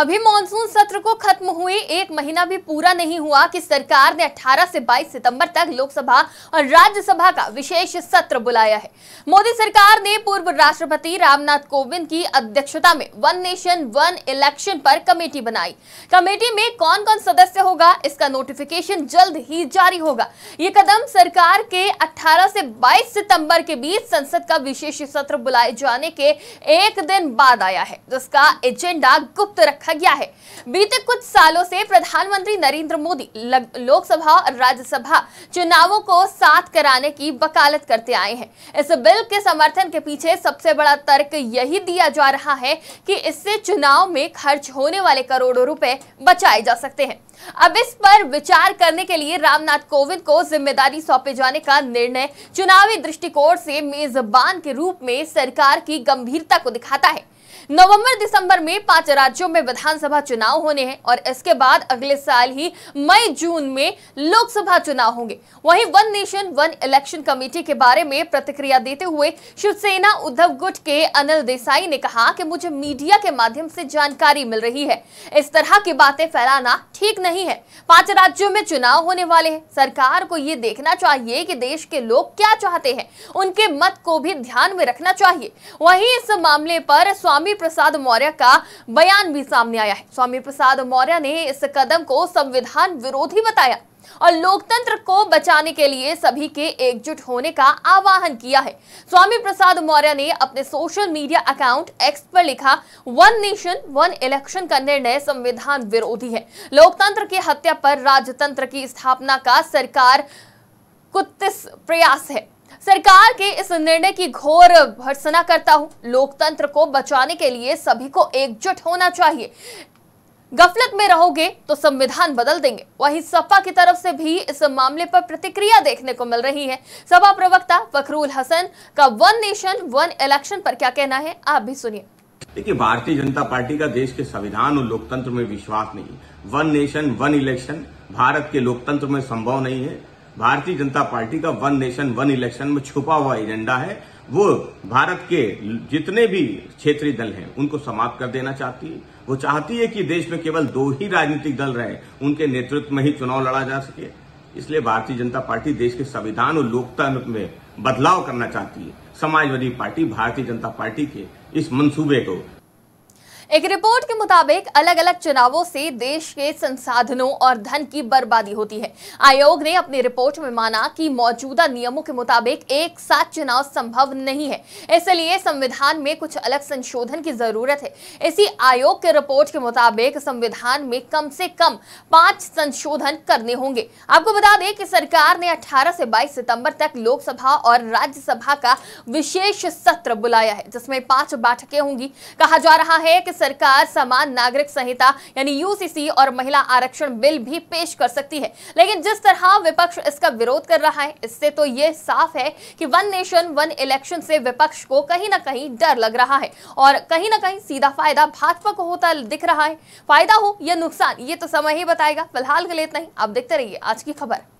अभी मानसून सत्र को खत्म हुए एक महीना भी पूरा नहीं हुआ कि सरकार ने 18 से 22 सितंबर तक लोकसभा और राज्यसभा का विशेष सत्र बुलाया है मोदी सरकार ने पूर्व राष्ट्रपति रामनाथ कोविंद की अध्यक्षता में वन नेशन वन इलेक्शन पर कमेटी बनाई कमेटी में कौन कौन सदस्य होगा इसका नोटिफिकेशन जल्द ही जारी होगा ये कदम सरकार के अठारह से बाईस सितम्बर के बीच संसद का विशेष सत्र बुलाए जाने के एक दिन बाद आया है जिसका एजेंडा गुप्त रखा रखा गया है बीते कुछ सालों से प्रधानमंत्री नरेंद्र मोदी लोकसभा और राज्यसभा चुनावों को साथ कराने की वकालत करते आए हैं इस बिल के समर्थन के पीछे सबसे बड़ा तर्क यही दिया जा रहा है कि इससे चुनाव में खर्च होने वाले करोड़ों रुपए बचाए जा सकते हैं अब इस पर विचार करने के लिए रामनाथ कोविंद को जिम्मेदारी सौंपे जाने का निर्णय चुनावी दृष्टिकोण से मेजबान के रूप में सरकार की गंभीरता को दिखाता है नवंबर दिसंबर में पांच राज्यों में विधानसभा चुनाव होने हैं और इसके बाद अगले साल ही मई जून में लोकसभा चुनाव होंगे वहीं one nation one election committee के बारे में प्रतिक्रिया देते हुए शिवसेना उद्धव गुट के अनिल देसाई ने कहा कि मुझे मीडिया के माध्यम से जानकारी मिल रही है इस तरह की बातें फैलाना ठीक नहीं है पांच राज्यों में चुनाव होने वाले हैं सरकार को ये देखना चाहिए कि देश के लोग क्या चाहते हैं उनके मत को भी ध्यान में रखना चाहिए वहीं इस मामले पर स्वामी स्वामी प्रसाद मौर्य का बयान भी सामने आया है स्वामी प्रसाद मौर्य ने इस कदम को संविधान विरोधी बताया और लोकतंत्र को बचाने के लिए सभी के एकजुट होने का आवाहन किया है स्वामी प्रसाद मौर्य ने अपने सोशल मीडिया अकाउंट एक्स पर लिखा वन नेशन वन इलेक्शन का निर्णय संविधान विरोधी है लोकतंत्र की हत्या पर राजतंत्र की स्थापना का सरकार कुत्तिस प्रयास है सरकार के इस निर्णय की घोर भर्सना करता हूं लोकतंत्र को बचाने के लिए सभी को एकजुट होना चाहिए गफलत में रहोगे तो संविधान बदल देंगे वहीं सपा की तरफ से भी इस मामले पर प्रतिक्रिया देखने को मिल रही है सपा प्रवक्ता फखरूल हसन का वन नेशन वन इलेक्शन पर क्या कहना है आप भी सुनिए देखिए भारतीय जनता पार्टी का देश के संविधान और लोकतंत्र में विश्वास नहीं one nation one election Bharat के लोकतंत्र में संभव नहीं है भारतीय जनता पार्टी का वन नेशन वन इलेक्शन में छुपा हुआ एजेंडा है वो भारत के जितने भी क्षेत्रीय दल हैं उनको समाप्त कर देना चाहती है वो चाहती है कि देश में केवल दो ही राजनीतिक दल रहे उनके नेतृत्व में ही चुनाव लड़ा जा सके इसलिए भारतीय जनता पार्टी देश के संविधान और लोकतंत्र में बदलाव करना चाहती है समाजवादी पार्टी भारतीय जनता पार्टी के इस मंसूबे को एक रिपोर्ट के मुताबिक अलग अलग चुनावों से देश के संसाधनों और धन की बर्बादी होती है आयोग ने अपनी रिपोर्ट में माना कि मौजूदा नियमों के मुताबिक एक साथ चुनाव संभव नहीं है इसलिए संविधान में कुछ अलग संशोधन की जरूरत है इसी आयोग के रिपोर्ट के मुताबिक संविधान में कम से कम पांच संशोधन करने होंगे आपको बता दें कि सरकार ने अठारह से बाईस सितम्बर तक लोकसभा और राज्यसभा का विशेष सत्र बुलाया है जिसमें पांच बैठकें होंगी कहा जा रहा है कि सरकार समान नागरिक संहिता यानी यूसीसी और महिला आरक्षण बिल भी पेश कर सकती है लेकिन जिस तरह विपक्ष इसका विरोध कर रहा है इससे तो ये साफ है कि वन नेशन वन इलेक्शन से विपक्ष को कहीं ना कहीं डर लग रहा है और कहीं ना कहीं सीधा फायदा भाजपा को होता दिख रहा है फायदा हो या नुकसान ये तो समय ही बताएगा फिलहाल के लिए इतना ही आप देखते रहिए आज की खबर